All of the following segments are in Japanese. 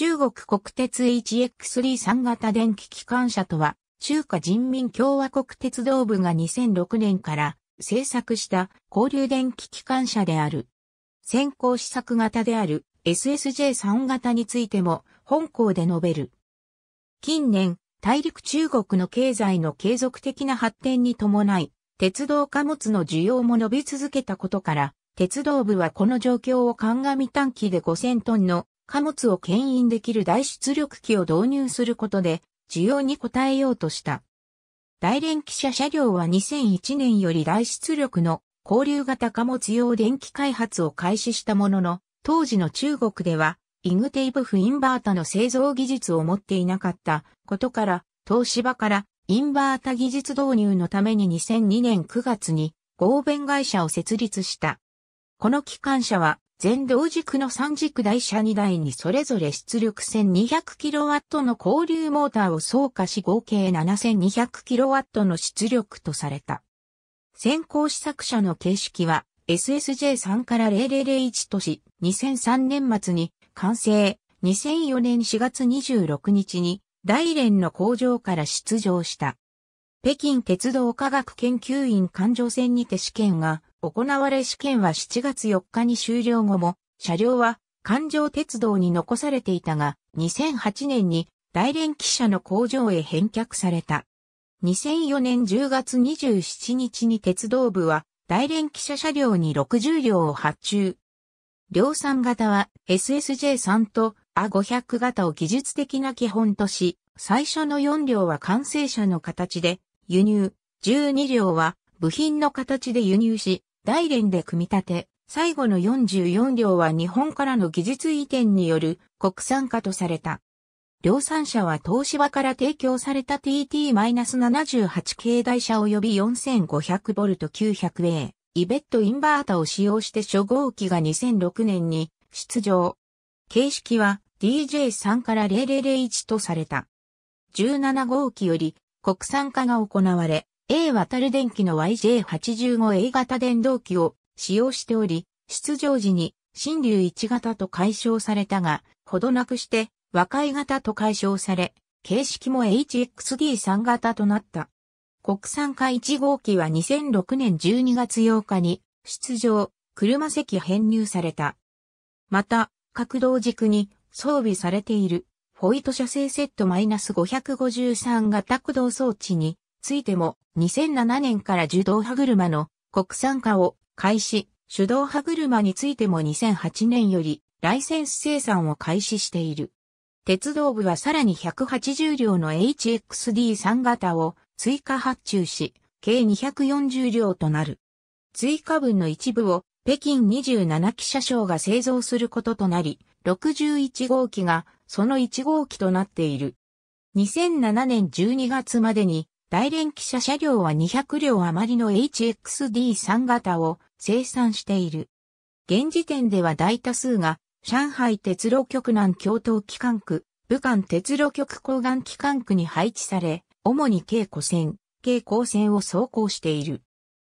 中国国鉄 h x 3 3型電気機関車とは、中華人民共和国鉄道部が2006年から制作した交流電気機関車である。先行試作型である SSJ3 型についても本校で述べる。近年、大陸中国の経済の継続的な発展に伴い、鉄道貨物の需要も伸び続けたことから、鉄道部はこの状況を鑑み短期で5000トンの貨物を牽引できる大出力機を導入することで、需要に応えようとした。大連汽車車両は2001年より大出力の交流型貨物用電気開発を開始したものの、当時の中国では、イグテイブフインバータの製造技術を持っていなかったことから、東芝からインバータ技術導入のために2002年9月に合弁会社を設立した。この機関車は全同軸の三軸台車2台にそれぞれ出力 1200kW の交流モーターを装加し合計 7200kW の出力とされた。先行試作車の形式は SSJ3 から0001とし、2003年末に完成、2004年4月26日に大連の工場から出場した。北京鉄道科学研究院環状線にて試験が行われ試験は7月4日に終了後も、車両は環状鉄道に残されていたが、2008年に大連汽車の工場へ返却された。2004年10月27日に鉄道部は大連汽車車両に60両を発注。量産型は SSJ3 と A500 型を技術的な基本とし、最初の4両は完成車の形で、輸入、12両は部品の形で輸入し、大連で組み立て、最後の44両は日本からの技術移転による国産化とされた。量産車は東芝から提供された TT-78 系台車及び 4500V900A イベットインバータを使用して初号機が2006年に出場。形式は DJ3 から0001とされた。17号機より国産化が行われ、A 渡る電機の YJ85A 型電動機を使用しており、出場時に新竜1型と解消されたが、ほどなくして和解型と解消され、形式も HXD3 型となった。国産化1号機は2006年12月8日に出場、車席編入された。また、各同軸に装備されているフォイト射精セット -553 型駆動装置についても2007年から受動歯車の国産化を開始、手動歯車についても2008年よりライセンス生産を開始している。鉄道部はさらに180両の HXD3 型を追加発注し、計240両となる。追加分の一部を北京27機車掌が製造することとなり、61号機がその1号機となっている。2007年12月までに大連汽車車両は200両余りの HXD3 型を生産している。現時点では大多数が上海鉄路局南京東機関区、武漢鉄路局高岸機関区に配置され、主に軽古線、軽高線を走行している。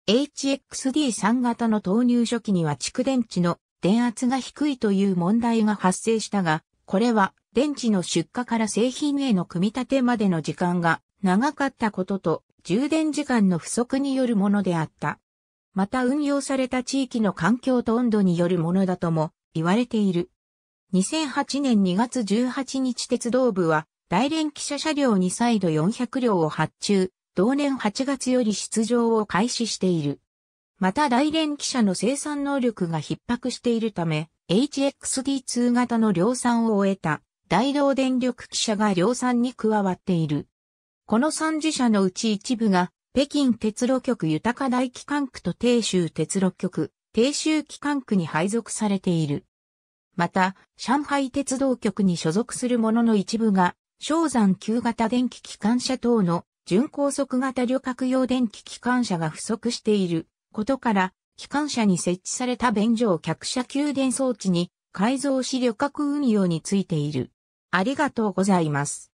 HXD3 型の投入初期には蓄電池の電圧が低いという問題が発生したが、これは電池の出荷から製品への組み立てまでの時間が長かったことと充電時間の不足によるものであった。また運用された地域の環境と温度によるものだとも言われている。2008年2月18日鉄道部は大連汽車車両に再度400両を発注、同年8月より出場を開始している。また大連記者の生産能力が逼迫しているため、HXD2 型の量産を終えた大同電力記者が量産に加わっている。この3次社のうち一部が、北京鉄路局豊大機関区と鄭州鉄路局、鄭州機関区に配属されている。また、上海鉄道局に所属するものの一部が、昇山旧型電気機関車等の巡高速型旅客用電気機関車が不足していることから、機関車に設置された便所を客車給電装置に改造し旅客運用についている。ありがとうございます。